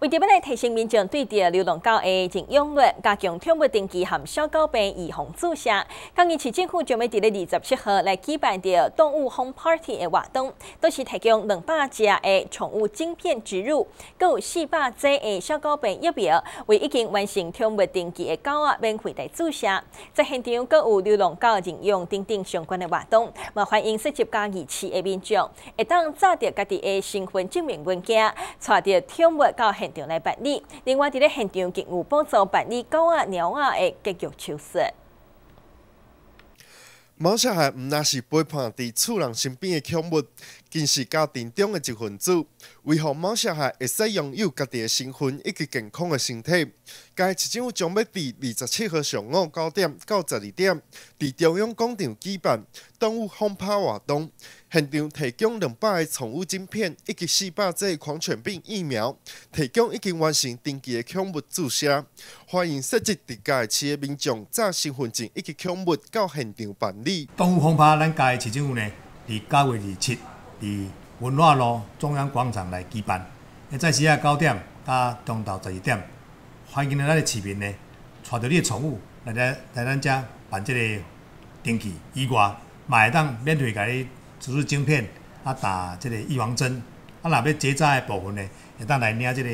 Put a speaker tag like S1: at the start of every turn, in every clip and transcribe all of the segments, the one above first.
S1: 为着要来提升民众对着流浪狗的认养率，加强宠物登记和小狗病预防注射。江义市政府将要伫咧二十七号来举办着动物 home party 的活动，都是提供两百只的宠物晶片植入，共有四百只的小狗病疫苗，为已经完成宠物登记的狗啊免费来注射。在现场还有流浪狗认养等等相关的活动，嘛欢迎涉及江义市的民众，会当早着家己的身份证明文件，带着宠物到现。就来办理，另外伫咧现场結合帮助办理狗壓、猫壓嘅急救手势。
S2: 貓小係毋但是背叛伫厝人身边嘅宠物。近是家庭中的一份子，为何某小孩会使拥有家己的身份以及健康的身体？该市府将要伫二十七号上午九点到十二点，伫中央广场举办动物放趴活动。现场提供两百个宠物证片以及四百只狂犬病疫苗，提供已经完成登记的宠物注射。欢迎涉及自家市企民众带身份证以及宠物到现场办理
S3: 动物放趴，咱家个市府呢，伫九月二七。伫文化路中央广场来举办，下在时啊九点到中昼十二点，欢迎咱个市民呢，带着你的宠物来咱来咱遮办即个登记以外，嘛会当免费甲你植入晶片啊，打即个预防针啊。若要结扎的部分呢，会当来领即个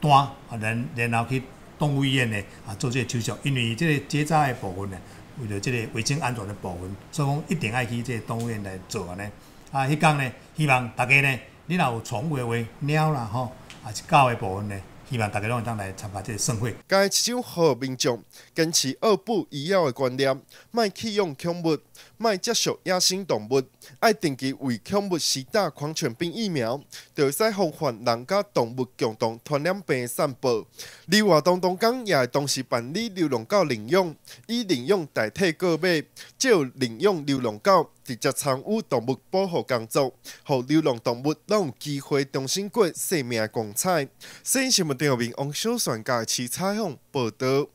S3: 单啊，然然后去动物医院呢啊做即个手术，因为即个结扎的部分呢，为了即个卫生安全的部分，所以讲一定爱去即个动物医院来做安尼。啊，迄天呢，希望大家呢，你若有宠物的话，猫啦吼，啊，是狗的部分呢，希望大家拢有当来参加这盛会。
S2: 该首好民众坚持二不一样的观念，卖弃用宠物。卖接受野生动物，爱定期为宠物施打狂犬病疫苗，著使防范人甲动物共同传染病散布。另外，东当讲也会同时办理流浪狗领养，以领养代替购买，借领养流浪狗直接参与动物保护工作，互流浪动物拢有机会重新过生命光彩。新闻台面王小璇家徐彩凤报道。